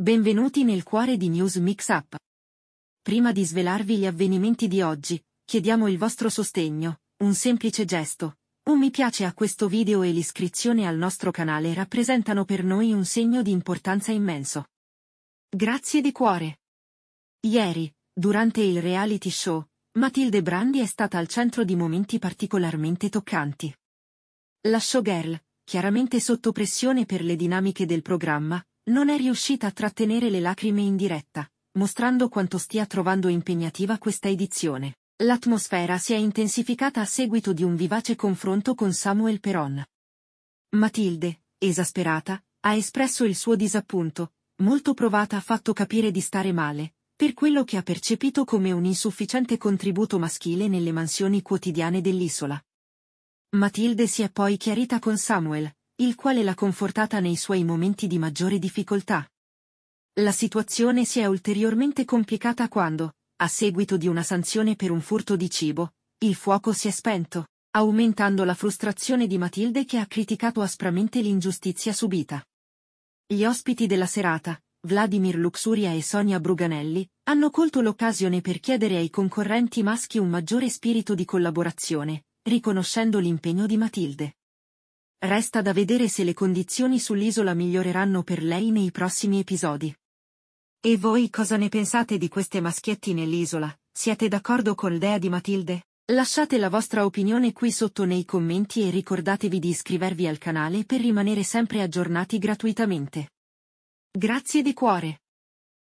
Benvenuti nel cuore di News Mix Up. Prima di svelarvi gli avvenimenti di oggi, chiediamo il vostro sostegno, un semplice gesto. Un mi piace a questo video e l'iscrizione al nostro canale rappresentano per noi un segno di importanza immenso. Grazie di cuore. Ieri, durante il reality show, Matilde Brandi è stata al centro di momenti particolarmente toccanti. La showgirl, chiaramente sotto pressione per le dinamiche del programma, non è riuscita a trattenere le lacrime in diretta, mostrando quanto stia trovando impegnativa questa edizione. L'atmosfera si è intensificata a seguito di un vivace confronto con Samuel Peron. Matilde, esasperata, ha espresso il suo disappunto, molto provata ha fatto capire di stare male, per quello che ha percepito come un insufficiente contributo maschile nelle mansioni quotidiane dell'isola. Matilde si è poi chiarita con Samuel, il quale l'ha confortata nei suoi momenti di maggiore difficoltà. La situazione si è ulteriormente complicata quando, a seguito di una sanzione per un furto di cibo, il fuoco si è spento, aumentando la frustrazione di Matilde che ha criticato aspramente l'ingiustizia subita. Gli ospiti della serata, Vladimir Luxuria e Sonia Bruganelli, hanno colto l'occasione per chiedere ai concorrenti maschi un maggiore spirito di collaborazione, riconoscendo l'impegno di Matilde. Resta da vedere se le condizioni sull'isola miglioreranno per lei nei prossimi episodi. E voi cosa ne pensate di queste maschiette nell'isola? Siete d'accordo con l'idea di Matilde? Lasciate la vostra opinione qui sotto nei commenti e ricordatevi di iscrivervi al canale per rimanere sempre aggiornati gratuitamente. Grazie di cuore!